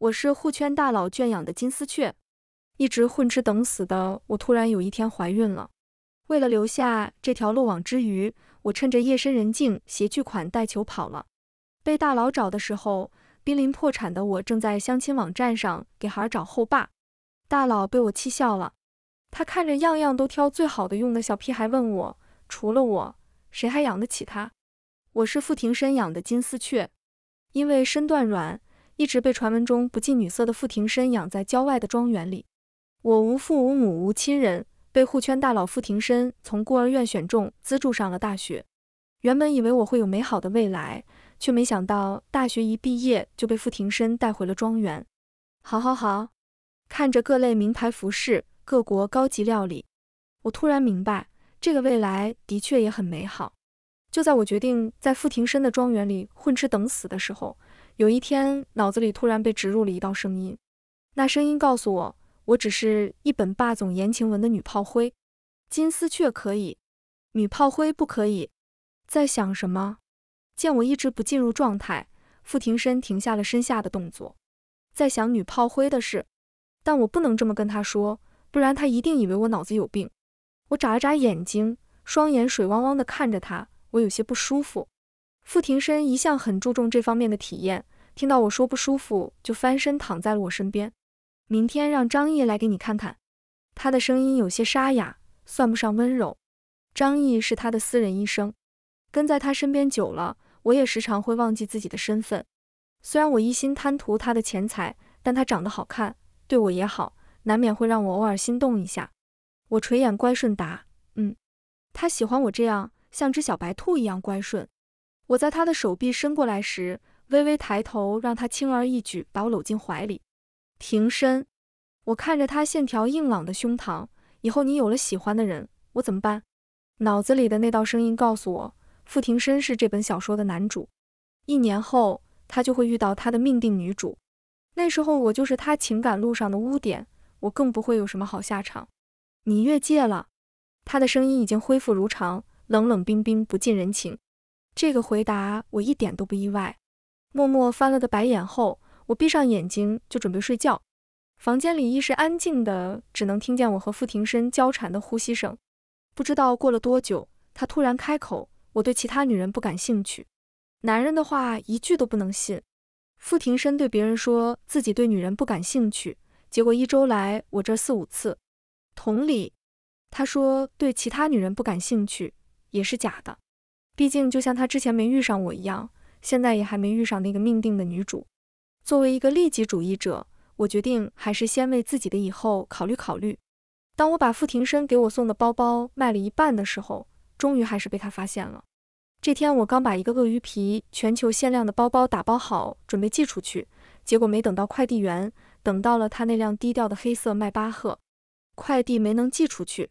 我是护圈大佬圈养的金丝雀，一直混吃等死的我，突然有一天怀孕了。为了留下这条漏网之鱼，我趁着夜深人静，携巨款带球跑了。被大佬找的时候，濒临破产的我正在相亲网站上给孩儿找后爸。大佬被我气笑了，他看着样样都挑最好的用的小屁孩，问我除了我，谁还养得起他？我是傅廷深养的金丝雀，因为身段软。一直被传闻中不近女色的傅廷深养在郊外的庄园里。我无父无母无亲人，被护圈大佬傅廷深从孤儿院选中，资助上了大学。原本以为我会有美好的未来，却没想到大学一毕业就被傅廷深带回了庄园。好好好，看着各类名牌服饰、各国高级料理，我突然明白，这个未来的确也很美好。就在我决定在傅廷深的庄园里混吃等死的时候。有一天，脑子里突然被植入了一道声音，那声音告诉我，我只是一本霸总言情文的女炮灰，金丝雀可以，女炮灰不可以。在想什么？见我一直不进入状态，傅廷深停下了身下的动作，在想女炮灰的事，但我不能这么跟他说，不然他一定以为我脑子有病。我眨了眨眼睛，双眼水汪汪的看着他，我有些不舒服。傅庭深一向很注重这方面的体验，听到我说不舒服，就翻身躺在了我身边。明天让张毅来给你看看。他的声音有些沙哑，算不上温柔。张毅是他的私人医生，跟在他身边久了，我也时常会忘记自己的身份。虽然我一心贪图他的钱财，但他长得好看，对我也好，难免会让我偶尔心动一下。我垂眼乖顺答：“嗯，他喜欢我这样，像只小白兔一样乖顺。”我在他的手臂伸过来时，微微抬头，让他轻而易举把我搂进怀里。平身，我看着他线条硬朗的胸膛。以后你有了喜欢的人，我怎么办？脑子里的那道声音告诉我，傅廷琛是这本小说的男主。一年后，他就会遇到他的命定女主，那时候我就是他情感路上的污点，我更不会有什么好下场。你越界了。他的声音已经恢复如常，冷冷冰冰，不近人情。这个回答我一点都不意外。默默翻了个白眼后，我闭上眼睛就准备睡觉。房间里一时安静的，只能听见我和傅廷深交缠的呼吸声。不知道过了多久，他突然开口：“我对其他女人不感兴趣，男人的话一句都不能信。”傅庭深对别人说自己对女人不感兴趣，结果一周来我这四五次。同理，他说对其他女人不感兴趣也是假的。毕竟，就像他之前没遇上我一样，现在也还没遇上那个命定的女主。作为一个利己主义者，我决定还是先为自己的以后考虑考虑。当我把傅廷深给我送的包包卖了一半的时候，终于还是被他发现了。这天，我刚把一个鳄鱼皮全球限量的包包打包好，准备寄出去，结果没等到快递员，等到了他那辆低调的黑色迈巴赫，快递没能寄出去。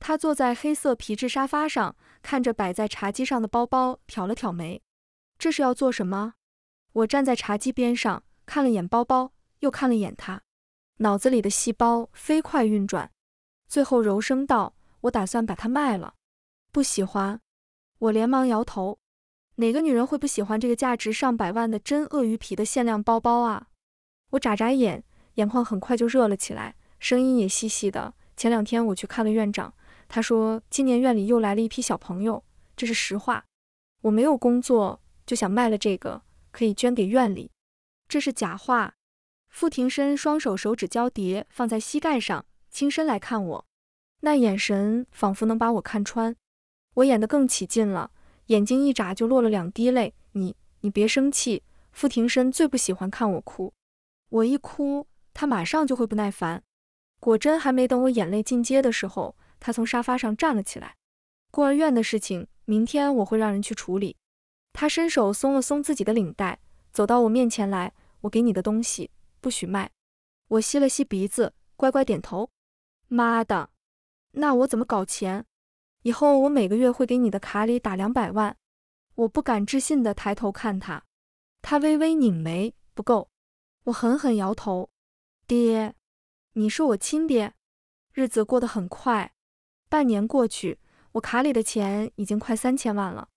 他坐在黑色皮质沙发上。看着摆在茶几上的包包，挑了挑眉，这是要做什么？我站在茶几边上，看了眼包包，又看了眼他，脑子里的细胞飞快运转，最后柔声道：“我打算把它卖了。”不喜欢？我连忙摇头。哪个女人会不喜欢这个价值上百万的真鳄鱼皮的限量包包啊？我眨眨眼，眼眶很快就热了起来，声音也细细的。前两天我去看了院长。他说：“今年院里又来了一批小朋友，这是实话。我没有工作，就想卖了这个，可以捐给院里。”这是假话。傅廷深双手手指交叠放在膝盖上，轻身来看我，那眼神仿佛能把我看穿。我演得更起劲了，眼睛一眨就落了两滴泪。你你别生气，傅廷深最不喜欢看我哭，我一哭他马上就会不耐烦。果真，还没等我眼泪进阶的时候。他从沙发上站了起来。孤儿院的事情，明天我会让人去处理。他伸手松了松自己的领带，走到我面前来。我给你的东西，不许卖。我吸了吸鼻子，乖乖点头。妈的，那我怎么搞钱？以后我每个月会给你的卡里打两百万。我不敢置信地抬头看他，他微微拧眉，不够。我狠狠摇头。爹，你是我亲爹。日子过得很快。半年过去，我卡里的钱已经快三千万了。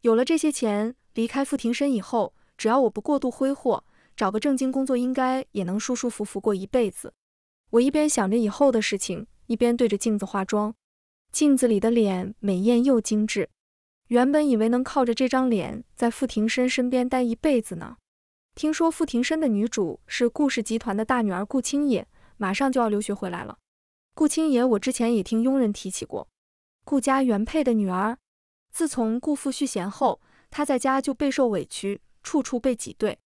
有了这些钱，离开傅庭深以后，只要我不过度挥霍，找个正经工作，应该也能舒舒服服过一辈子。我一边想着以后的事情，一边对着镜子化妆，镜子里的脸美艳又精致。原本以为能靠着这张脸在傅庭深身边待一辈子呢。听说傅庭深的女主是顾氏集团的大女儿顾清野，马上就要留学回来了。顾青爷，我之前也听佣人提起过，顾家原配的女儿。自从顾父续弦后，她在家就备受委屈，处处被挤兑。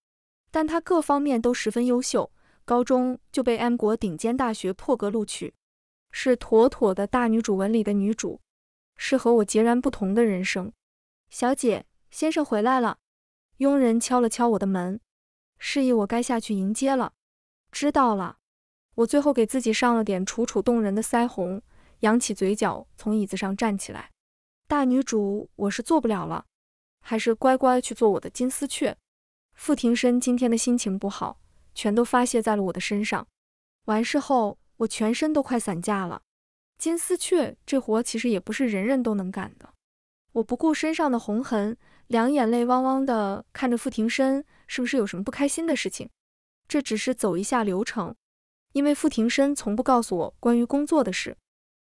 但她各方面都十分优秀，高中就被 M 国顶尖大学破格录取，是妥妥的大女主文里的女主，是和我截然不同的人生。小姐，先生回来了。佣人敲了敲我的门，示意我该下去迎接了。知道了。我最后给自己上了点楚楚动人的腮红，扬起嘴角，从椅子上站起来。大女主我是做不了了，还是乖乖去做我的金丝雀。傅庭琛今天的心情不好，全都发泄在了我的身上。完事后，我全身都快散架了。金丝雀这活其实也不是人人都能干的。我不顾身上的红痕，两眼泪汪汪的看着傅庭琛，是不是有什么不开心的事情？这只是走一下流程。因为傅庭琛从不告诉我关于工作的事，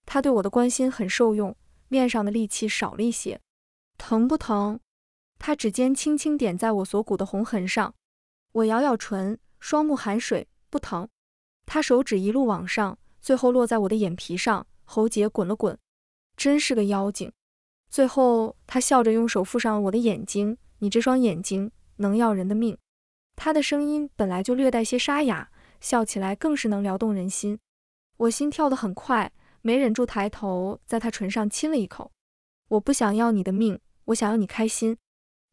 他对我的关心很受用，面上的戾气少了一些。疼不疼？他指尖轻轻点在我锁骨的红痕上，我咬咬唇，双目含水，不疼。他手指一路往上，最后落在我的眼皮上，喉结滚了滚，真是个妖精。最后他笑着用手覆上我的眼睛，你这双眼睛能要人的命。他的声音本来就略带些沙哑。笑起来更是能撩动人心，我心跳得很快，没忍住抬头，在他唇上亲了一口。我不想要你的命，我想要你开心，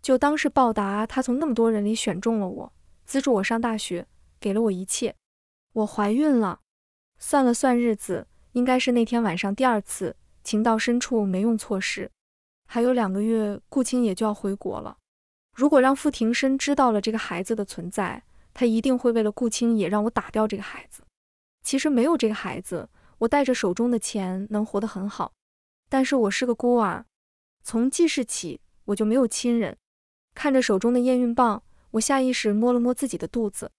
就当是报答他从那么多人里选中了我，资助我上大学，给了我一切。我怀孕了，算了算日子，应该是那天晚上第二次。情到深处没用措施，还有两个月，顾清也就要回国了。如果让傅廷身知道了这个孩子的存在。他一定会为了顾青野让我打掉这个孩子。其实没有这个孩子，我带着手中的钱能活得很好。但是我是个孤儿，从记事起我就没有亲人。看着手中的验孕棒，我下意识摸了摸自己的肚子，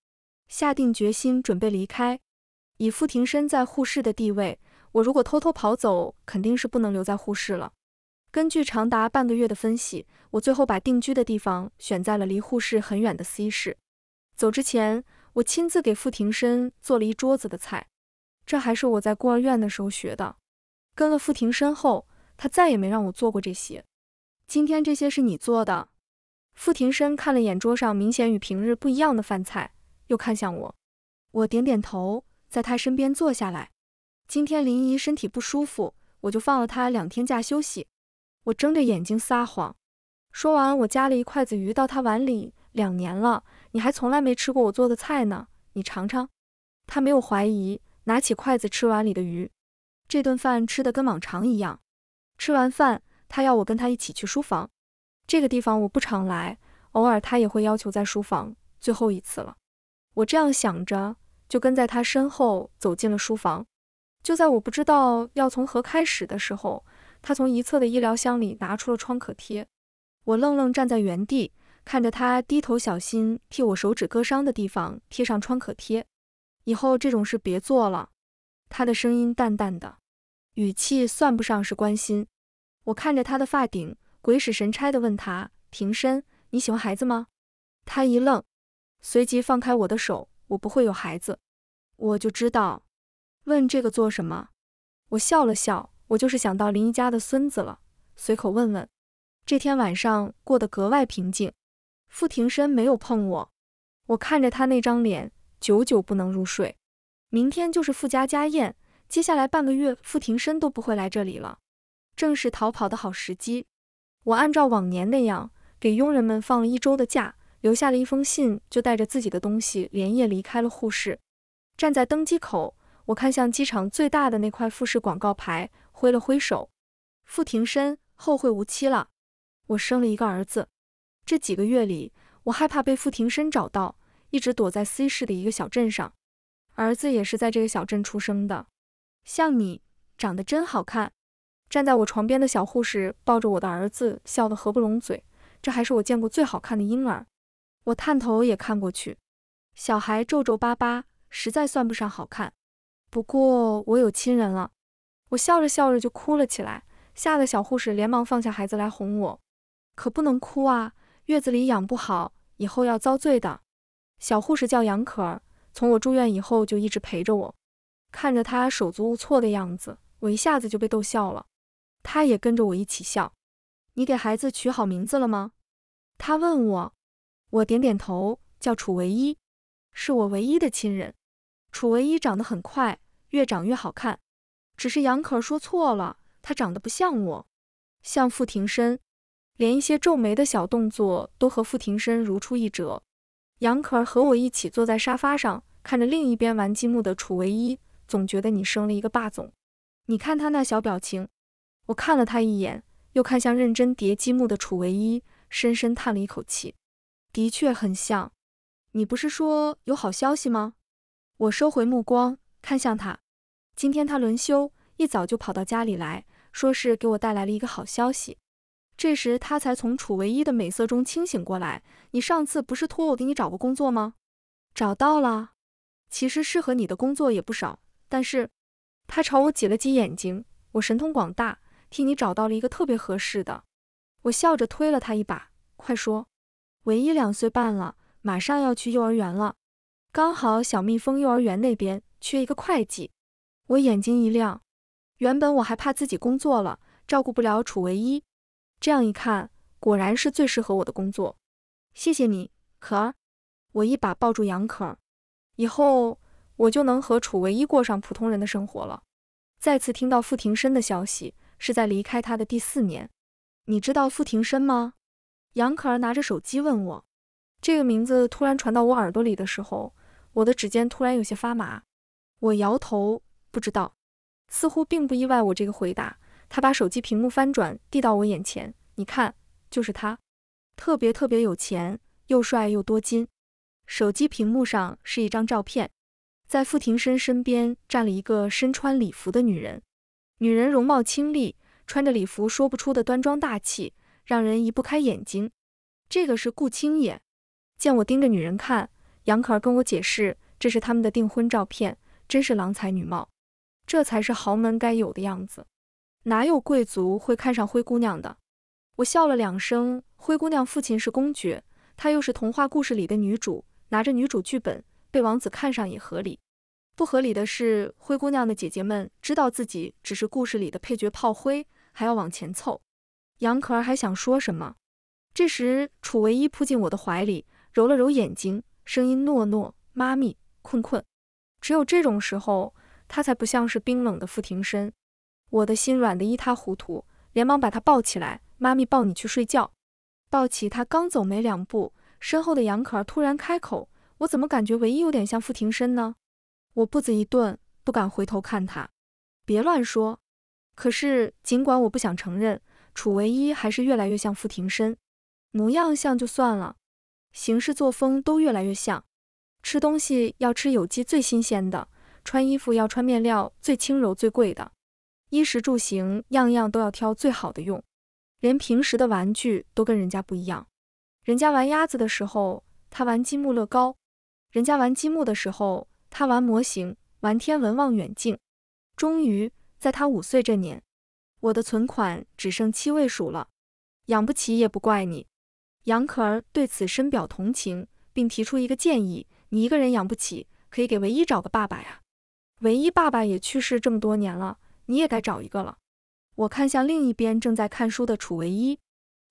下定决心准备离开。以傅庭身在沪市的地位，我如果偷偷跑走，肯定是不能留在沪市了。根据长达半个月的分析，我最后把定居的地方选在了离沪市很远的 C 市。走之前，我亲自给傅庭深做了一桌子的菜，这还是我在孤儿院的时候学的。跟了傅庭深后，他再也没让我做过这些。今天这些是你做的。傅庭深看了眼桌上明显与平日不一样的饭菜，又看向我。我点点头，在他身边坐下来。今天林姨身体不舒服，我就放了她两天假休息。我睁着眼睛撒谎。说完，我夹了一筷子鱼到他碗里。两年了，你还从来没吃过我做的菜呢，你尝尝。他没有怀疑，拿起筷子吃碗里的鱼。这顿饭吃的跟往常一样。吃完饭，他要我跟他一起去书房。这个地方我不常来，偶尔他也会要求在书房。最后一次了，我这样想着，就跟在他身后走进了书房。就在我不知道要从何开始的时候，他从一侧的医疗箱里拿出了创可贴。我愣愣站在原地。看着他低头，小心替我手指割伤的地方贴上创可贴，以后这种事别做了。他的声音淡淡的，语气算不上是关心。我看着他的发顶，鬼使神差地问他：“平身，你喜欢孩子吗？”他一愣，随即放开我的手：“我不会有孩子。”我就知道，问这个做什么？我笑了笑：“我就是想到林姨家的孙子了，随口问问。”这天晚上过得格外平静。傅廷深没有碰我，我看着他那张脸，久久不能入睡。明天就是傅家家宴，接下来半个月傅廷深都不会来这里了，正是逃跑的好时机。我按照往年那样，给佣人们放了一周的假，留下了一封信，就带着自己的东西连夜离开了沪市。站在登机口，我看向机场最大的那块复式广告牌，挥了挥手：“傅廷深，后会无期了。”我生了一个儿子。这几个月里，我害怕被傅廷深找到，一直躲在 C 市的一个小镇上。儿子也是在这个小镇出生的。像你长得真好看，站在我床边的小护士抱着我的儿子，笑得合不拢嘴。这还是我见过最好看的婴儿。我探头也看过去，小孩皱皱巴巴，实在算不上好看。不过我有亲人了。我笑着笑着就哭了起来，吓得小护士连忙放下孩子来哄我，可不能哭啊。月子里养不好，以后要遭罪的。小护士叫杨可儿，从我住院以后就一直陪着我。看着她手足无措的样子，我一下子就被逗笑了。她也跟着我一起笑。你给孩子取好名字了吗？她问我。我点点头，叫楚唯一，是我唯一的亲人。楚唯一长得很快，越长越好看。只是杨可儿说错了，她长得不像我，像傅庭深，连一些皱眉的小动作都和傅廷深如出一辙。杨可儿和我一起坐在沙发上，看着另一边玩积木的楚唯一，总觉得你生了一个霸总。你看他那小表情。我看了他一眼，又看向认真叠积木的楚唯一，深深叹了一口气。的确很像。你不是说有好消息吗？我收回目光，看向他。今天他轮休，一早就跑到家里来说是给我带来了一个好消息。这时他才从楚唯一的美色中清醒过来。你上次不是托我给你找个工作吗？找到了，其实适合你的工作也不少，但是他朝我挤了挤眼睛。我神通广大，替你找到了一个特别合适的。我笑着推了他一把，快说，唯一两岁半了，马上要去幼儿园了，刚好小蜜蜂幼儿园那边缺一个会计。我眼睛一亮，原本我还怕自己工作了照顾不了楚唯一。这样一看，果然是最适合我的工作。谢谢你，可儿。我一把抱住杨可儿，以后我就能和楚唯一过上普通人的生活了。再次听到傅庭琛的消息，是在离开他的第四年。你知道傅庭琛吗？杨可儿拿着手机问我，这个名字突然传到我耳朵里的时候，我的指尖突然有些发麻。我摇头，不知道。似乎并不意外我这个回答。他把手机屏幕翻转，递到我眼前，你看，就是他，特别特别有钱，又帅又多金。手机屏幕上是一张照片，在傅廷深身边站了一个身穿礼服的女人，女人容貌清丽，穿着礼服说不出的端庄大气，让人移不开眼睛。这个是顾清野。见我盯着女人看，杨可儿跟我解释，这是他们的订婚照片，真是郎才女貌，这才是豪门该有的样子。哪有贵族会看上灰姑娘的？我笑了两声。灰姑娘父亲是公爵，她又是童话故事里的女主，拿着女主剧本，被王子看上也合理。不合理的是，灰姑娘的姐姐们知道自己只是故事里的配角炮灰，还要往前凑。杨可儿还想说什么，这时楚唯一扑进我的怀里，揉了揉眼睛，声音糯糯：“妈咪，困困。”只有这种时候，他才不像是冰冷的傅庭深。我的心软得一塌糊涂，连忙把他抱起来。妈咪抱你去睡觉。抱起他，刚走没两步，身后的杨可儿突然开口：“我怎么感觉唯一有点像傅庭琛呢？”我步子一顿，不敢回头看他。别乱说。可是，尽管我不想承认，楚唯一还是越来越像傅庭琛。模样像就算了，行事作风都越来越像。吃东西要吃有机最新鲜的，穿衣服要穿面料最轻柔最贵的。衣食住行样样都要挑最好的用，连平时的玩具都跟人家不一样。人家玩鸭子的时候，他玩积木乐高；人家玩积木的时候，他玩模型、玩天文望远镜。终于在他五岁这年，我的存款只剩七位数了，养不起也不怪你。杨可儿对此深表同情，并提出一个建议：你一个人养不起，可以给唯一找个爸爸呀。唯一爸爸也去世这么多年了。你也该找一个了。我看向另一边正在看书的楚唯一，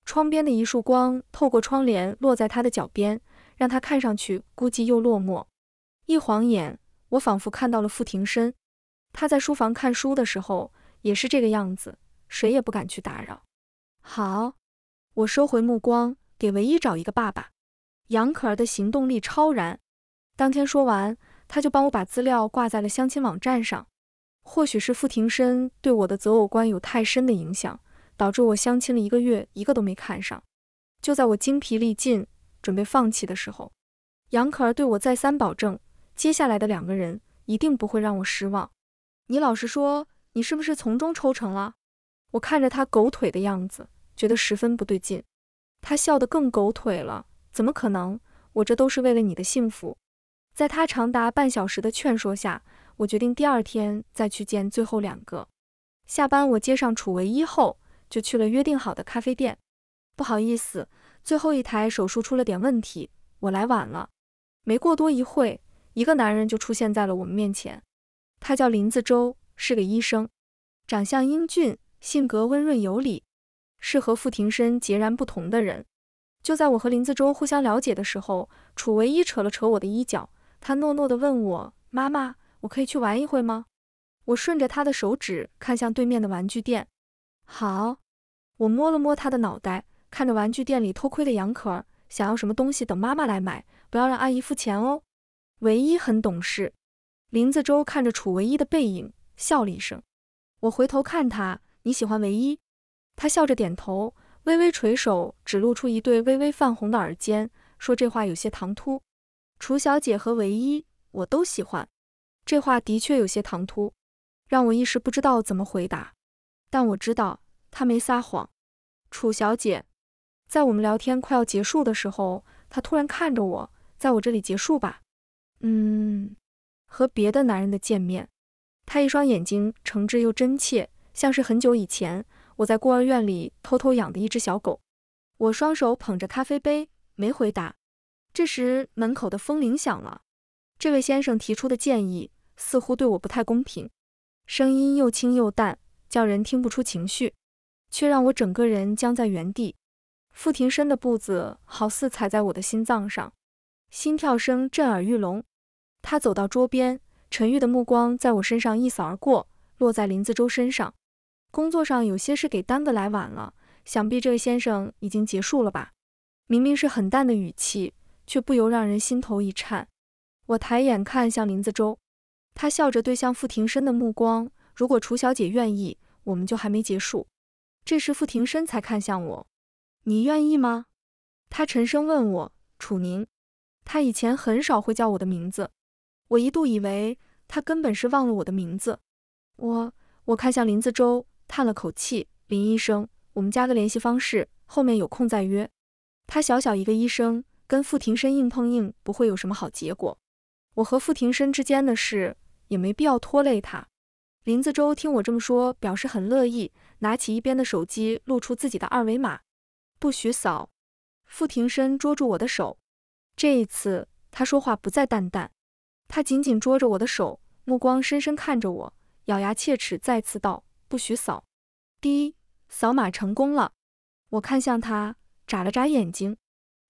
窗边的一束光透过窗帘落在他的脚边，让他看上去孤寂又落寞。一晃眼，我仿佛看到了傅庭深，他在书房看书的时候也是这个样子，谁也不敢去打扰。好，我收回目光，给唯一找一个爸爸。杨可儿的行动力超然，当天说完，他就帮我把资料挂在了相亲网站上。或许是傅庭琛对我的择偶观有太深的影响，导致我相亲了一个月，一个都没看上。就在我精疲力尽，准备放弃的时候，杨可儿对我再三保证，接下来的两个人一定不会让我失望。你老实说，你是不是从中抽成了？我看着他狗腿的样子，觉得十分不对劲。他笑得更狗腿了，怎么可能？我这都是为了你的幸福。在他长达半小时的劝说下。我决定第二天再去见最后两个。下班，我接上楚唯一后，就去了约定好的咖啡店。不好意思，最后一台手术出了点问题，我来晚了。没过多一会，一个男人就出现在了我们面前。他叫林子洲，是个医生，长相英俊，性格温润有礼，是和傅庭深截然不同的人。就在我和林子洲互相了解的时候，楚唯一扯了扯我的衣角，他诺诺地问我：“妈妈。”我可以去玩一会吗？我顺着他的手指看向对面的玩具店。好，我摸了摸他的脑袋，看着玩具店里偷窥的杨可儿，想要什么东西等妈妈来买，不要让阿姨付钱哦。唯一很懂事。林子周看着楚唯一的背影，笑了一声。我回头看他，你喜欢唯一？他笑着点头，微微垂手，只露出一对微微泛红的耳尖。说这话有些唐突。楚小姐和唯一，我都喜欢。这话的确有些唐突，让我一时不知道怎么回答。但我知道他没撒谎，楚小姐，在我们聊天快要结束的时候，他突然看着我，在我这里结束吧。嗯，和别的男人的见面，他一双眼睛诚挚又真切，像是很久以前我在孤儿院里偷偷养的一只小狗。我双手捧着咖啡杯，没回答。这时门口的风铃响了，这位先生提出的建议。似乎对我不太公平，声音又轻又淡，叫人听不出情绪，却让我整个人僵在原地。傅廷琛的步子好似踩在我的心脏上，心跳声震耳欲聋。他走到桌边，陈玉的目光在我身上一扫而过，落在林子洲身上。工作上有些事给耽搁来晚了，想必这位先生已经结束了吧？明明是很淡的语气，却不由让人心头一颤。我抬眼看向林子洲。他笑着对向傅庭身的目光，如果楚小姐愿意，我们就还没结束。这时傅庭身才看向我，你愿意吗？他沉声问我。楚宁，他以前很少会叫我的名字，我一度以为他根本是忘了我的名字。我我看向林子洲，叹了口气。林医生，我们加个联系方式，后面有空再约。他小小一个医生，跟傅庭身硬碰硬不会有什么好结果。我和傅庭身之间的事。也没必要拖累他。林子洲听我这么说，表示很乐意，拿起一边的手机，露出自己的二维码。不许扫！傅廷身捉住我的手，这一次他说话不再淡淡，他紧紧捉着我的手，目光深深看着我，咬牙切齿再次道：“不许扫！”第一，扫码成功了。我看向他，眨了眨眼睛。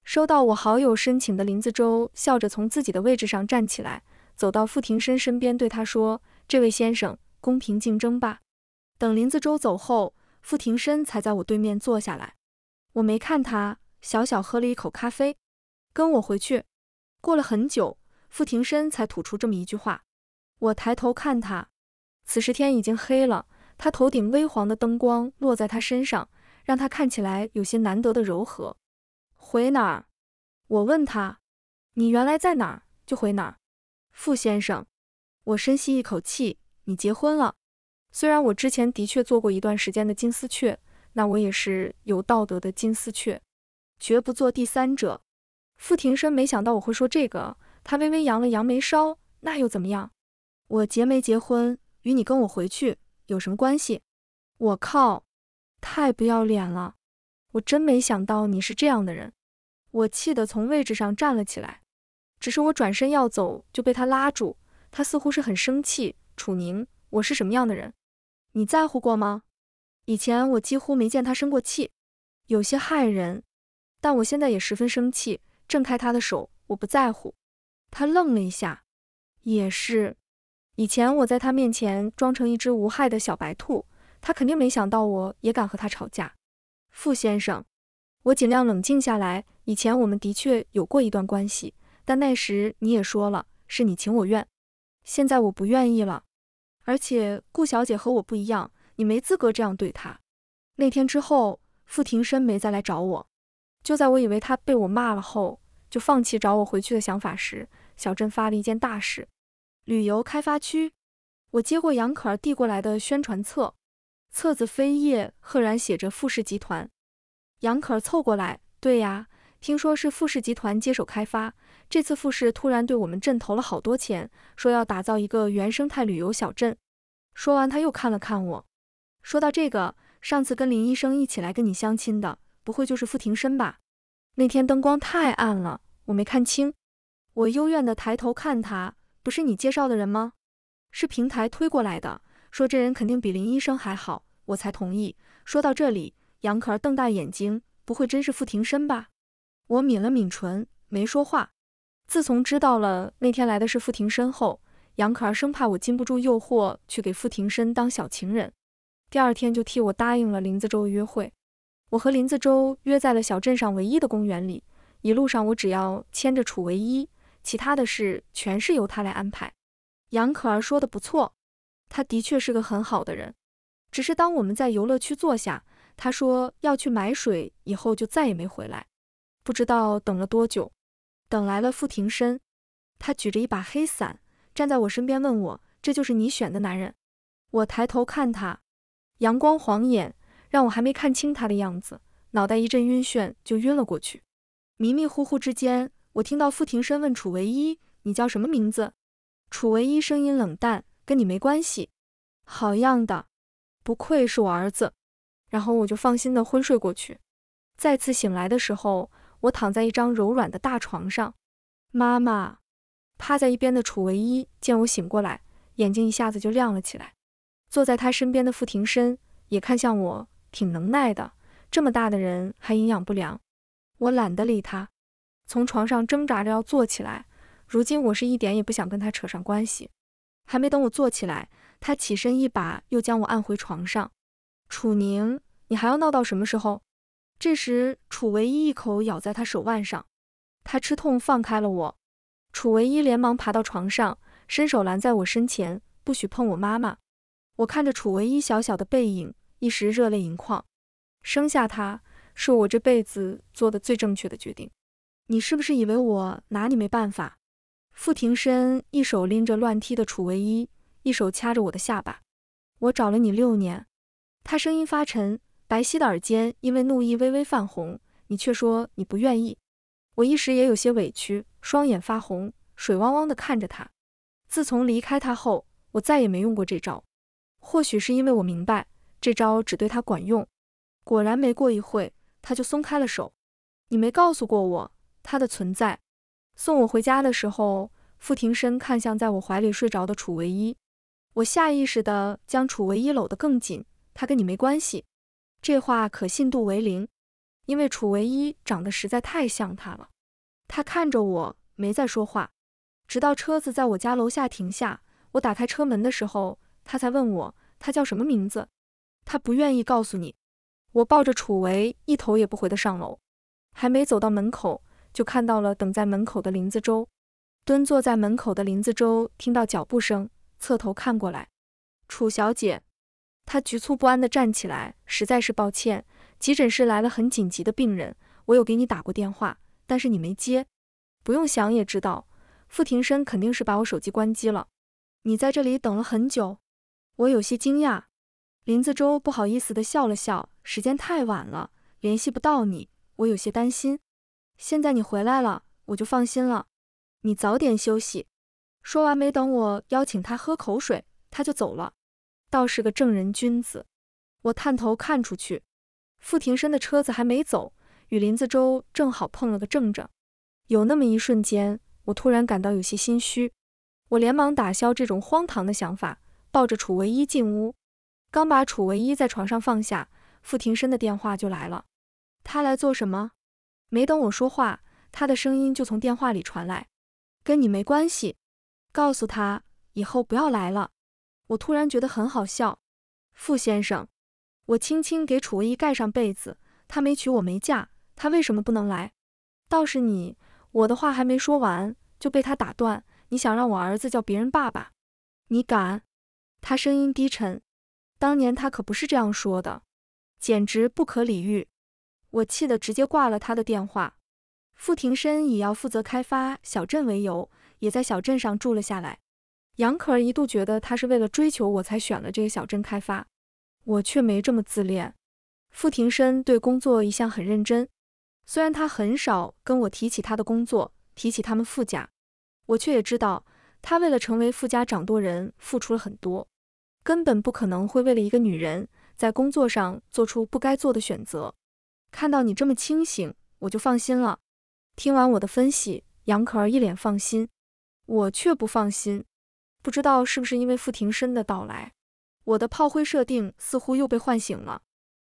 收到我好友申请的林子洲笑着从自己的位置上站起来。走到傅廷琛身边，对他说：“这位先生，公平竞争吧。”等林子周走后，傅廷琛才在我对面坐下来。我没看他，小小喝了一口咖啡。跟我回去。过了很久，傅廷琛才吐出这么一句话。我抬头看他，此时天已经黑了，他头顶微黄的灯光落在他身上，让他看起来有些难得的柔和。回哪儿？我问他。你原来在哪儿，就回哪儿。傅先生，我深吸一口气，你结婚了。虽然我之前的确做过一段时间的金丝雀，那我也是有道德的金丝雀，绝不做第三者。傅庭生没想到我会说这个，他微微扬了扬眉梢。那又怎么样？我结没结婚与你跟我回去有什么关系？我靠，太不要脸了！我真没想到你是这样的人。我气得从位置上站了起来。只是我转身要走，就被他拉住。他似乎是很生气。楚宁，我是什么样的人，你在乎过吗？以前我几乎没见他生过气，有些害人，但我现在也十分生气，挣开他的手，我不在乎。他愣了一下，也是。以前我在他面前装成一只无害的小白兔，他肯定没想到我也敢和他吵架。傅先生，我尽量冷静下来。以前我们的确有过一段关系。但那时你也说了是你情我愿，现在我不愿意了。而且顾小姐和我不一样，你没资格这样对她。那天之后，傅庭琛没再来找我。就在我以为他被我骂了后，就放弃找我回去的想法时，小镇发了一件大事。旅游开发区。我接过杨可儿递过来的宣传册，册子扉页赫然写着富氏集团。杨可儿凑过来，对呀。听说是富士集团接手开发，这次富士突然对我们镇投了好多钱，说要打造一个原生态旅游小镇。说完，他又看了看我。说到这个，上次跟林医生一起来跟你相亲的，不会就是傅庭身吧？那天灯光太暗了，我没看清。我幽怨的抬头看他，不是你介绍的人吗？是平台推过来的，说这人肯定比林医生还好，我才同意。说到这里，杨可儿瞪大眼睛，不会真是傅庭身吧？我抿了抿唇，没说话。自从知道了那天来的是傅庭深后，杨可儿生怕我禁不住诱惑去给傅庭深当小情人，第二天就替我答应了林子洲约会。我和林子洲约在了小镇上唯一的公园里。一路上，我只要牵着楚唯一，其他的事全是由他来安排。杨可儿说的不错，他的确是个很好的人。只是当我们在游乐区坐下，他说要去买水，以后就再也没回来。不知道等了多久，等来了傅庭深，他举着一把黑伞，站在我身边问我：“这就是你选的男人？”我抬头看他，阳光晃眼，让我还没看清他的样子，脑袋一阵晕眩，就晕了过去。迷迷糊糊之间，我听到傅庭深问楚唯一：“你叫什么名字？”楚唯一声音冷淡：“跟你没关系。”“好样的，不愧是我儿子。”然后我就放心的昏睡过去。再次醒来的时候。我躺在一张柔软的大床上，妈妈趴在一边的楚唯一见我醒过来，眼睛一下子就亮了起来。坐在他身边的傅庭深也看向我，挺能耐的，这么大的人还营养不良。我懒得理他，从床上挣扎着要坐起来。如今我是一点也不想跟他扯上关系。还没等我坐起来，他起身一把又将我按回床上。楚宁，你还要闹到什么时候？这时，楚唯一一口咬在他手腕上，他吃痛放开了我。楚唯一连忙爬到床上，伸手拦在我身前，不许碰我妈妈。我看着楚唯一小小的背影，一时热泪盈眶。生下他是我这辈子做的最正确的决定。你是不是以为我拿你没办法？傅庭深一手拎着乱踢的楚唯一，一手掐着我的下巴。我找了你六年，他声音发沉。白皙的耳尖因为怒意微微泛红，你却说你不愿意，我一时也有些委屈，双眼发红，水汪汪的看着他。自从离开他后，我再也没用过这招，或许是因为我明白这招只对他管用。果然没过一会，他就松开了手。你没告诉过我他的存在。送我回家的时候，傅廷琛看向在我怀里睡着的楚唯一，我下意识的将楚唯一搂得更紧。他跟你没关系。这话可信度为零，因为楚唯一长得实在太像他了。他看着我，没再说话，直到车子在我家楼下停下。我打开车门的时候，他才问我他叫什么名字。他不愿意告诉你。我抱着楚唯一，头也不回的上楼。还没走到门口，就看到了等在门口的林子洲。蹲坐在门口的林子洲听到脚步声，侧头看过来。楚小姐。他局促不安地站起来，实在是抱歉，急诊室来了很紧急的病人，我有给你打过电话，但是你没接。不用想也知道，傅庭生肯定是把我手机关机了。你在这里等了很久，我有些惊讶。林子洲不好意思地笑了笑，时间太晚了，联系不到你，我有些担心。现在你回来了，我就放心了。你早点休息。说完，没等我邀请他喝口水，他就走了。倒是个正人君子。我探头看出去，傅廷深的车子还没走，与林子洲正好碰了个正着。有那么一瞬间，我突然感到有些心虚。我连忙打消这种荒唐的想法，抱着楚唯一进屋。刚把楚唯一在床上放下，傅廷深的电话就来了。他来做什么？没等我说话，他的声音就从电话里传来：“跟你没关系，告诉他以后不要来了。”我突然觉得很好笑，傅先生，我轻轻给楚威一盖上被子。他没娶，我没嫁，他为什么不能来？倒是你，我的话还没说完就被他打断。你想让我儿子叫别人爸爸？你敢？他声音低沉。当年他可不是这样说的，简直不可理喻。我气得直接挂了他的电话。傅庭深以要负责开发小镇为由，也在小镇上住了下来。杨可儿一度觉得他是为了追求我才选了这个小镇开发，我却没这么自恋。傅廷深对工作一向很认真，虽然他很少跟我提起他的工作，提起他们傅家，我却也知道他为了成为傅家掌舵人付出了很多，根本不可能会为了一个女人在工作上做出不该做的选择。看到你这么清醒，我就放心了。听完我的分析，杨可儿一脸放心，我却不放心。不知道是不是因为傅庭琛的到来，我的炮灰设定似乎又被唤醒了。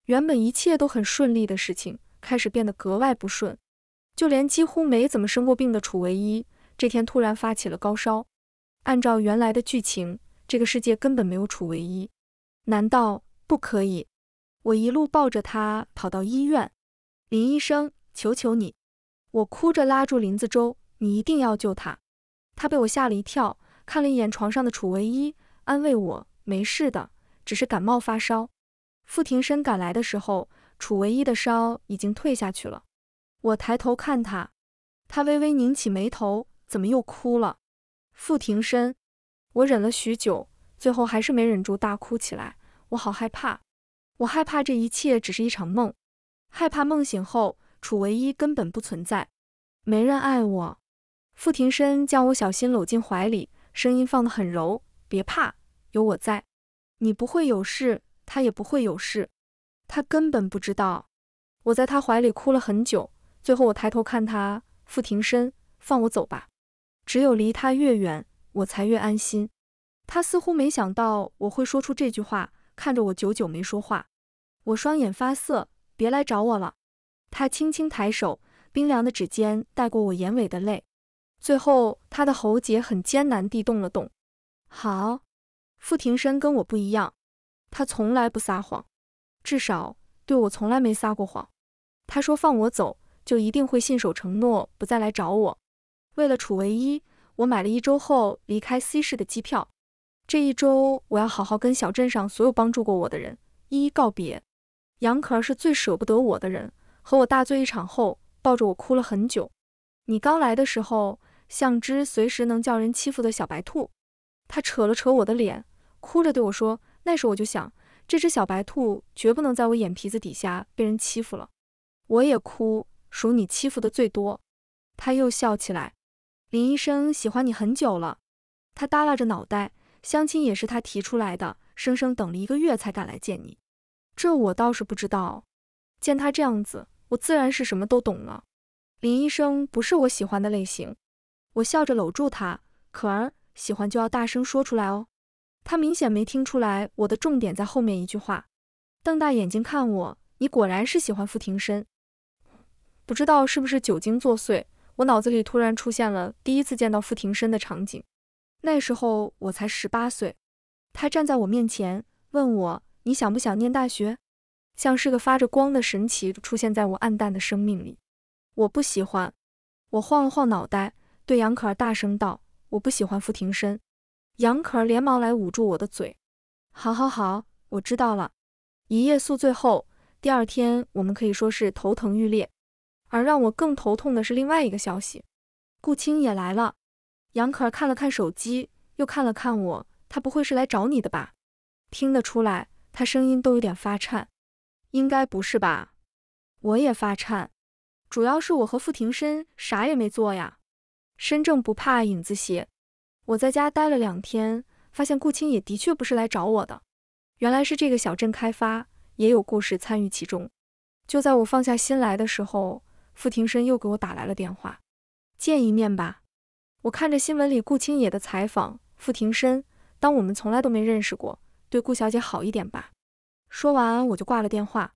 原本一切都很顺利的事情，开始变得格外不顺。就连几乎没怎么生过病的楚唯一，这天突然发起了高烧。按照原来的剧情，这个世界根本没有楚唯一，难道不可以？我一路抱着他跑到医院，林医生，求求你！我哭着拉住林子洲，你一定要救他！他被我吓了一跳。看了一眼床上的楚唯一，安慰我：“没事的，只是感冒发烧。”傅庭身赶来的时候，楚唯一的烧已经退下去了。我抬头看他，他微微拧起眉头：“怎么又哭了？”傅庭身，我忍了许久，最后还是没忍住，大哭起来。我好害怕，我害怕这一切只是一场梦，害怕梦醒后楚唯一根本不存在，没人爱我。傅庭身将我小心搂进怀里。声音放得很柔，别怕，有我在，你不会有事，他也不会有事。他根本不知道，我在他怀里哭了很久。最后我抬头看他，傅廷身，放我走吧，只有离他越远，我才越安心。他似乎没想到我会说出这句话，看着我久久没说话。我双眼发涩，别来找我了。他轻轻抬手，冰凉的指尖带过我眼尾的泪。最后，他的喉结很艰难地动了动。好，傅廷深跟我不一样，他从来不撒谎，至少对我从来没撒过谎。他说放我走，就一定会信守承诺，不再来找我。为了楚唯一，我买了一周后离开 C 市的机票。这一周，我要好好跟小镇上所有帮助过我的人一一告别。杨可儿是最舍不得我的人，和我大醉一场后，抱着我哭了很久。你刚来的时候。像只随时能叫人欺负的小白兔，他扯了扯我的脸，哭着对我说：“那时候我就想，这只小白兔绝不能在我眼皮子底下被人欺负了。”我也哭，属你欺负的最多。他又笑起来。林医生喜欢你很久了，他耷拉着脑袋。相亲也是他提出来的，生生等了一个月才敢来见你。这我倒是不知道。见他这样子，我自然是什么都懂了。林医生不是我喜欢的类型。我笑着搂住他，可儿喜欢就要大声说出来哦。他明显没听出来我的重点在后面一句话，瞪大眼睛看我。你果然是喜欢傅廷琛。不知道是不是酒精作祟，我脑子里突然出现了第一次见到傅廷琛的场景。那时候我才十八岁，他站在我面前问我，你想不想念大学？像是个发着光的神奇出现在我暗淡的生命里。我不喜欢，我晃了晃脑袋。对杨可儿大声道：“我不喜欢傅庭琛。”杨可儿连忙来捂住我的嘴。“好好好，我知道了。”一夜宿醉后，第二天我们可以说是头疼欲裂。而让我更头痛的是另外一个消息，顾青也来了。杨可儿看了看手机，又看了看我，他不会是来找你的吧？听得出来，他声音都有点发颤，应该不是吧？我也发颤，主要是我和傅庭琛啥也没做呀。身正不怕影子斜。我在家待了两天，发现顾青野的确不是来找我的，原来是这个小镇开发也有故事参与其中。就在我放下心来的时候，傅庭深又给我打来了电话，见一面吧。我看着新闻里顾青野的采访，傅庭深，当我们从来都没认识过，对顾小姐好一点吧。说完我就挂了电话。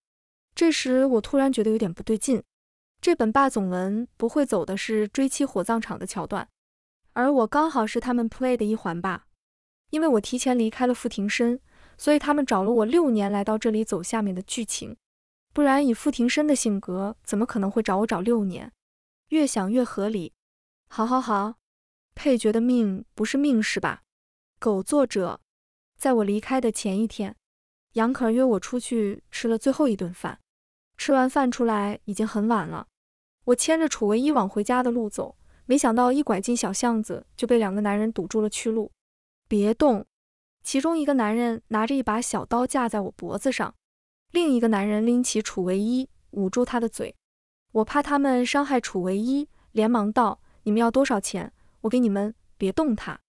这时我突然觉得有点不对劲。这本霸总文不会走的是追妻火葬场的桥段，而我刚好是他们 play 的一环吧，因为我提前离开了傅庭深，所以他们找了我六年来到这里走下面的剧情，不然以傅庭深的性格，怎么可能会找我找六年？越想越合理。好好好，配角的命不是命是吧？狗作者，在我离开的前一天，杨可约我出去吃了最后一顿饭，吃完饭出来已经很晚了。我牵着楚唯一往回家的路走，没想到一拐进小巷子就被两个男人堵住了去路。别动！其中一个男人拿着一把小刀架在我脖子上，另一个男人拎起楚唯一捂住他的嘴。我怕他们伤害楚唯一，连忙道：“你们要多少钱？我给你们。别动他！”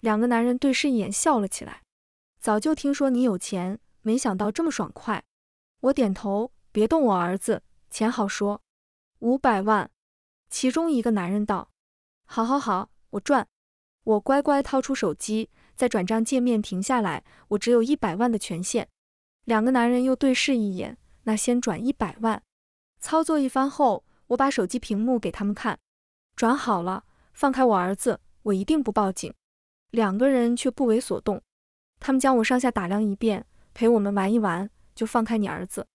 两个男人对视一眼，笑了起来。早就听说你有钱，没想到这么爽快。我点头：“别动我儿子，钱好说。”五百万，其中一个男人道：“好，好，好，我赚，我乖乖掏出手机，在转账界面停下来。我只有一百万的权限。”两个男人又对视一眼，那先转一百万。操作一番后，我把手机屏幕给他们看，转好了，放开我儿子，我一定不报警。两个人却不为所动，他们将我上下打量一遍，陪我们玩一玩，就放开你儿子。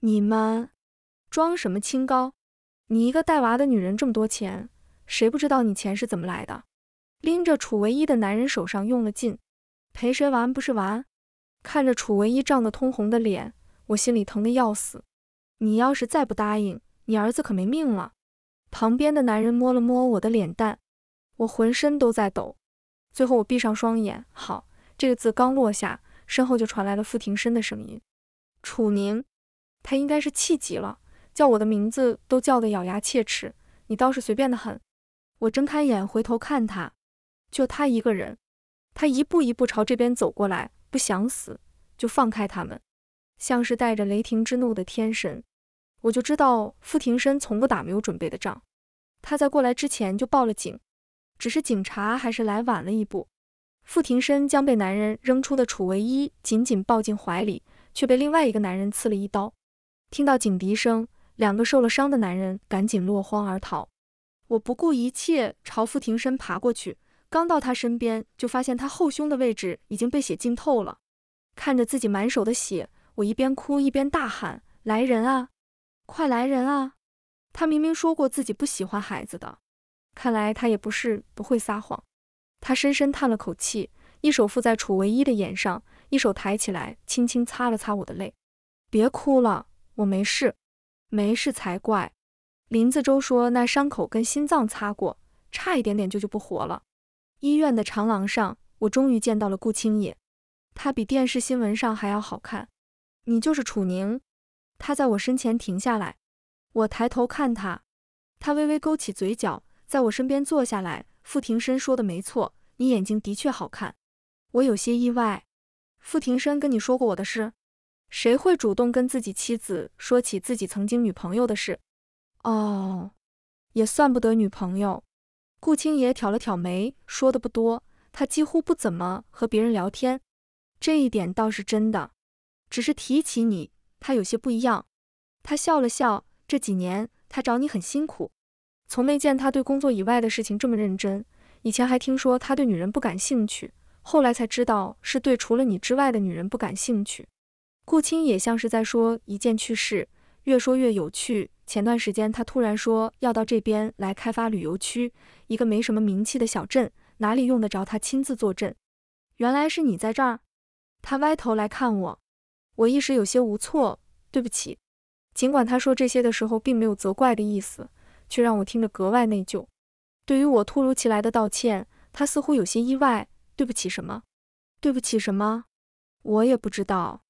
你们装什么清高？你一个带娃的女人，这么多钱，谁不知道你钱是怎么来的？拎着楚唯一的男人手上用了劲，陪谁玩不是玩？看着楚唯一涨得通红的脸，我心里疼得要死。你要是再不答应，你儿子可没命了。旁边的男人摸了摸我的脸蛋，我浑身都在抖。最后我闭上双眼，好，这个字刚落下，身后就传来了傅庭深的声音：“楚宁，他应该是气急了。”叫我的名字都叫得咬牙切齿，你倒是随便的很。我睁开眼，回头看他，就他一个人。他一步一步朝这边走过来，不想死就放开他们，像是带着雷霆之怒的天神。我就知道傅廷深从不打没有准备的仗，他在过来之前就报了警，只是警察还是来晚了一步。傅廷深将被男人扔出的楚唯一紧紧抱进怀里，却被另外一个男人刺了一刀。听到警笛声。两个受了伤的男人赶紧落荒而逃。我不顾一切朝傅庭深爬过去，刚到他身边，就发现他后胸的位置已经被血浸透了。看着自己满手的血，我一边哭一边大喊：“来人啊！快来人啊！”他明明说过自己不喜欢孩子的，看来他也不是不会撒谎。他深深叹了口气，一手覆在楚唯一的眼上，一手抬起来轻轻擦了擦我的泪：“别哭了，我没事。”没事才怪，林子周说那伤口跟心脏擦过，差一点点就就不活了。医院的长廊上，我终于见到了顾清野，他比电视新闻上还要好看。你就是楚宁，他在我身前停下来，我抬头看他，他微微勾起嘴角，在我身边坐下来。傅庭深说的没错，你眼睛的确好看。我有些意外，傅庭深跟你说过我的事。谁会主动跟自己妻子说起自己曾经女朋友的事？哦，也算不得女朋友。顾青也挑了挑眉，说的不多。他几乎不怎么和别人聊天，这一点倒是真的。只是提起你，他有些不一样。他笑了笑。这几年他找你很辛苦，从没见他对工作以外的事情这么认真。以前还听说他对女人不感兴趣，后来才知道是对除了你之外的女人不感兴趣。顾青也像是在说一件趣事，越说越有趣。前段时间他突然说要到这边来开发旅游区，一个没什么名气的小镇，哪里用得着他亲自坐镇？原来是你在这儿。他歪头来看我，我一时有些无措，对不起。尽管他说这些的时候并没有责怪的意思，却让我听着格外内疚。对于我突如其来的道歉，他似乎有些意外。对不起什么？对不起什么？我也不知道。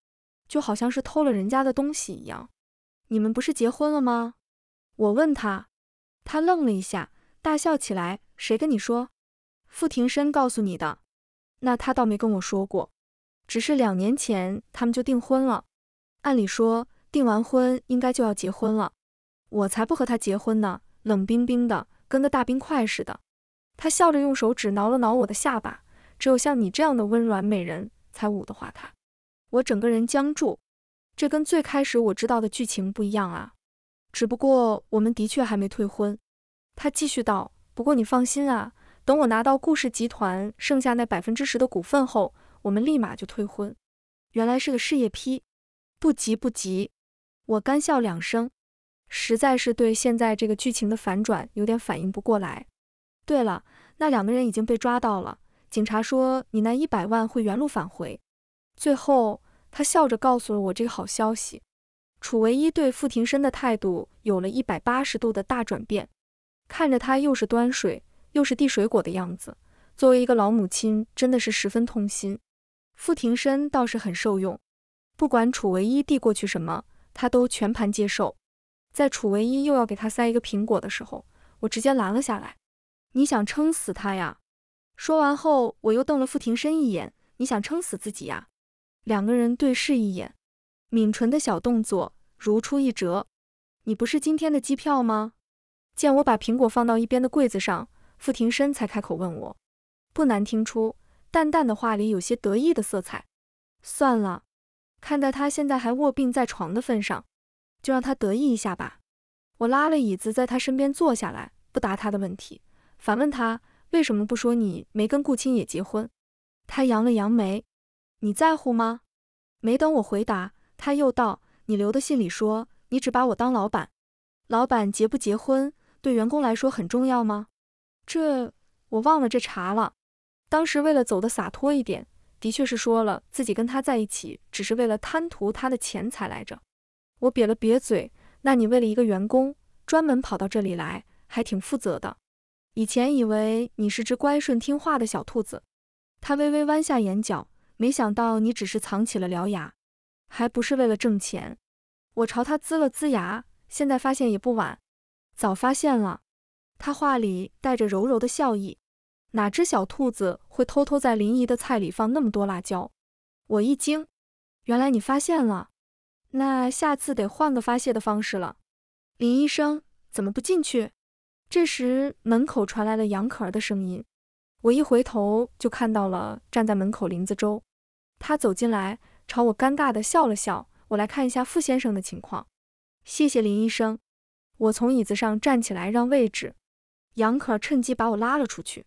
就好像是偷了人家的东西一样。你们不是结婚了吗？我问他，他愣了一下，大笑起来。谁跟你说？傅廷琛告诉你的？那他倒没跟我说过。只是两年前他们就订婚了，按理说订完婚应该就要结婚了。我才不和他结婚呢，冷冰冰的，跟个大冰块似的。他笑着用手指挠了挠我的下巴，只有像你这样的温软美人才捂得化他。我整个人僵住，这跟最开始我知道的剧情不一样啊！只不过我们的确还没退婚。他继续道：“不过你放心啊，等我拿到顾氏集团剩下那百分之十的股份后，我们立马就退婚。”原来是个事业批，不急不急。我干笑两声，实在是对现在这个剧情的反转有点反应不过来。对了，那两个人已经被抓到了，警察说你那一百万会原路返回。最后。他笑着告诉了我这个好消息，楚唯一对傅廷琛的态度有了一百八十度的大转变，看着他又是端水又是递水果的样子，作为一个老母亲，真的是十分痛心。傅廷琛倒是很受用，不管楚唯一递过去什么，他都全盘接受。在楚唯一又要给他塞一个苹果的时候，我直接拦了下来，你想撑死他呀？说完后，我又瞪了傅廷琛一眼，你想撑死自己呀？两个人对视一眼，抿唇的小动作如出一辙。你不是今天的机票吗？见我把苹果放到一边的柜子上，傅廷深才开口问我。不难听出，淡淡的话里有些得意的色彩。算了，看在他现在还卧病在床的份上，就让他得意一下吧。我拉了椅子在他身边坐下来，不答他的问题，反问他为什么不说你没跟顾清野结婚。他扬了扬眉。你在乎吗？没等我回答，他又道：“你留的信里说，你只把我当老板。老板结不结婚，对员工来说很重要吗？这我忘了这茬了。当时为了走得洒脱一点，的确是说了自己跟他在一起，只是为了贪图他的钱财来着。”我瘪了瘪嘴：“那你为了一个员工，专门跑到这里来，还挺负责的。以前以为你是只乖顺听话的小兔子。”他微微弯下眼角。没想到你只是藏起了獠牙，还不是为了挣钱？我朝他呲了呲牙。现在发现也不晚，早发现了。他话里带着柔柔的笑意。哪只小兔子会偷偷在林姨的菜里放那么多辣椒？我一惊，原来你发现了。那下次得换个发泄的方式了。林医生怎么不进去？这时门口传来了杨可儿的声音。我一回头就看到了站在门口林子周，他走进来，朝我尴尬地笑了笑。我来看一下傅先生的情况，谢谢林医生。我从椅子上站起来让位置，杨可儿趁机把我拉了出去。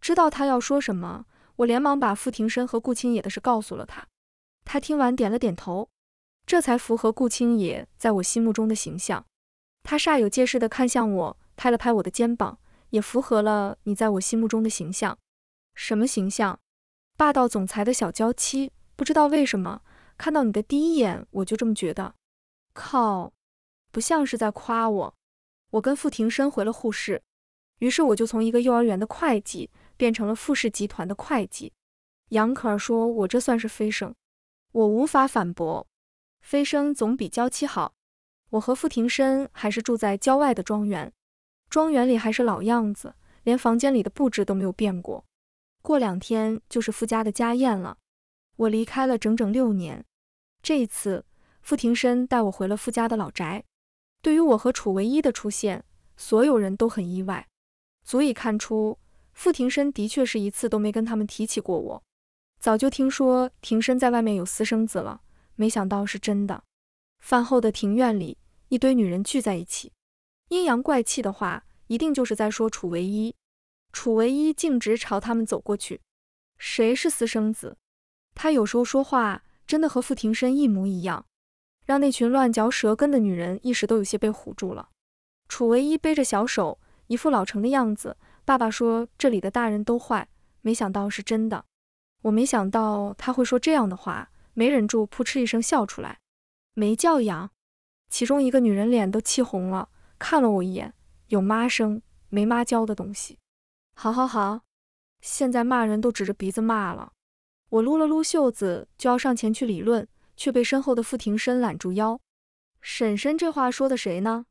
知道他要说什么，我连忙把傅庭深和顾青野的事告诉了他。他听完点了点头，这才符合顾青野在我心目中的形象。他煞有介事地看向我，拍了拍我的肩膀。也符合了你在我心目中的形象，什么形象？霸道总裁的小娇妻。不知道为什么，看到你的第一眼我就这么觉得。靠，不像是在夸我。我跟傅庭深回了沪市，于是我就从一个幼儿园的会计变成了富氏集团的会计。杨可儿说我这算是飞升，我无法反驳。飞升总比娇妻好。我和傅庭深还是住在郊外的庄园。庄园里还是老样子，连房间里的布置都没有变过。过两天就是傅家的家宴了。我离开了整整六年，这一次傅庭深带我回了傅家的老宅。对于我和楚唯一的出现，所有人都很意外，足以看出傅庭深的确是一次都没跟他们提起过我。早就听说庭深在外面有私生子了，没想到是真的。饭后的庭院里，一堆女人聚在一起。阴阳怪气的话，一定就是在说楚唯一。楚唯一径直朝他们走过去。谁是私生子？他有时候说话真的和傅廷琛一模一样，让那群乱嚼舌根的女人一时都有些被唬住了。楚唯一背着小手，一副老成的样子。爸爸说这里的大人都坏，没想到是真的。我没想到他会说这样的话，没忍住，扑哧一声笑出来。没教养！其中一个女人脸都气红了。看了我一眼，有妈生没妈教的东西。好好好，现在骂人都指着鼻子骂了。我撸了撸袖子，就要上前去理论，却被身后的傅廷深揽住腰。婶婶，这话说的谁呢？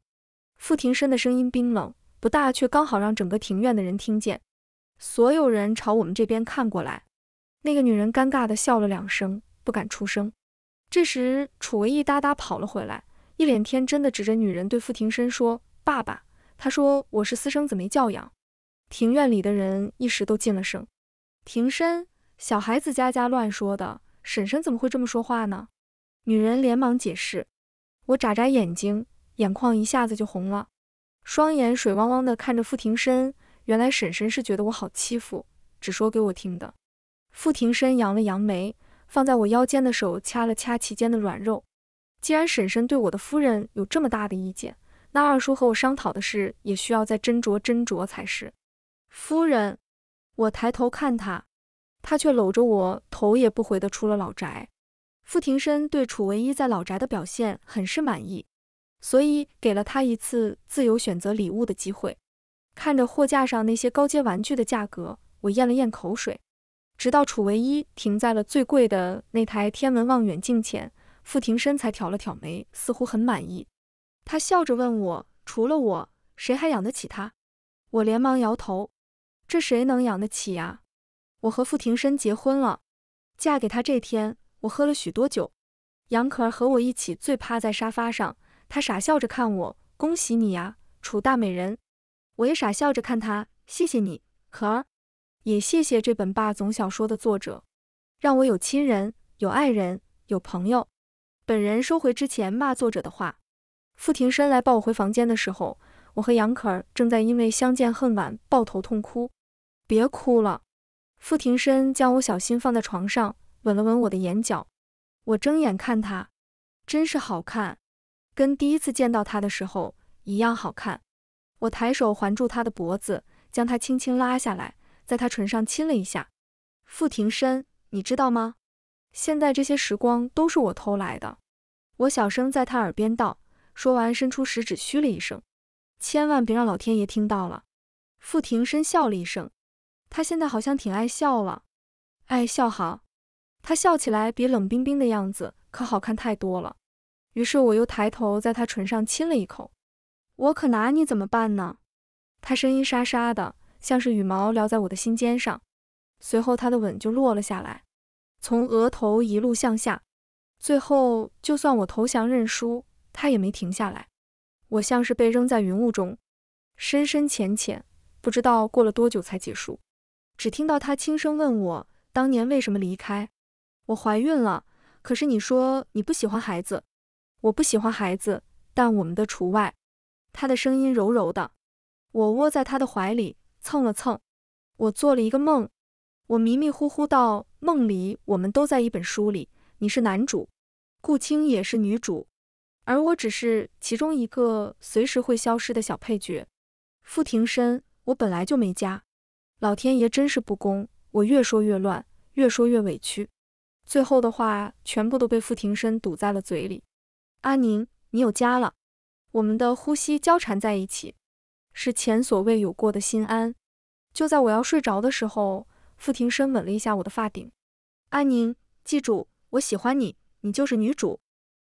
傅廷深的声音冰冷，不大，却刚好让整个庭院的人听见。所有人朝我们这边看过来。那个女人尴尬地笑了两声，不敢出声。这时，楚唯一哒哒跑了回来。一脸天真的指着女人对傅庭深说：“爸爸，他说我是私生子，没教养。”庭院里的人一时都静了声。庭深，小孩子家家乱说的，婶婶怎么会这么说话呢？女人连忙解释。我眨眨眼睛，眼眶一下子就红了，双眼水汪汪的看着傅庭深。原来婶婶是觉得我好欺负，只说给我听的。傅庭深扬了扬眉，放在我腰间的手掐了掐其间的软肉。既然婶婶对我的夫人有这么大的意见，那二叔和我商讨的事也需要再斟酌斟酌才是。夫人，我抬头看他，他却搂着我，头也不回地出了老宅。傅廷琛对楚唯一在老宅的表现很是满意，所以给了他一次自由选择礼物的机会。看着货架上那些高阶玩具的价格，我咽了咽口水，直到楚唯一停在了最贵的那台天文望远镜前。傅庭深才挑了挑眉，似乎很满意。他笑着问我：“除了我，谁还养得起他？”我连忙摇头：“这谁能养得起呀？”我和傅庭深结婚了。嫁给他这天，我喝了许多酒。杨可儿和我一起醉趴在沙发上，她傻笑着看我：“恭喜你呀，楚大美人！”我也傻笑着看她：“谢谢你，可儿，也谢谢这本霸总小说的作者，让我有亲人、有爱人、有朋友。”本人收回之前骂作者的话。傅廷深来抱我回房间的时候，我和杨可儿正在因为相见恨晚抱头痛哭。别哭了。傅廷深将我小心放在床上，吻了吻我的眼角。我睁眼看他，真是好看，跟第一次见到他的时候一样好看。我抬手环住他的脖子，将他轻轻拉下来，在他唇上亲了一下。傅廷深，你知道吗？现在这些时光都是我偷来的。我小声在他耳边道，说完伸出食指嘘了一声，千万别让老天爷听到了。傅廷深笑了一声，他现在好像挺爱笑了，爱笑好，他笑起来比冷冰冰的样子可好看太多了。于是我又抬头在他唇上亲了一口，我可拿你怎么办呢？他声音沙沙的，像是羽毛撩在我的心尖上，随后他的吻就落了下来，从额头一路向下。最后，就算我投降认输，他也没停下来。我像是被扔在云雾中，深深浅浅，不知道过了多久才结束。只听到他轻声问我：“当年为什么离开？”“我怀孕了。”“可是你说你不喜欢孩子。”“我不喜欢孩子，但我们的除外。”他的声音柔柔的。我窝在他的怀里，蹭了蹭。我做了一个梦。我迷迷糊糊道：“梦里我们都在一本书里。”你是男主，顾青也是女主，而我只是其中一个随时会消失的小配角。傅庭深，我本来就没家，老天爷真是不公！我越说越乱，越说越委屈，最后的话全部都被傅庭深堵在了嘴里。阿宁，你有家了。我们的呼吸交缠在一起，是前所未有过的心安。就在我要睡着的时候，傅庭深吻了一下我的发顶。阿宁，记住。我喜欢你，你就是女主，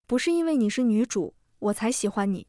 不是因为你是女主，我才喜欢你。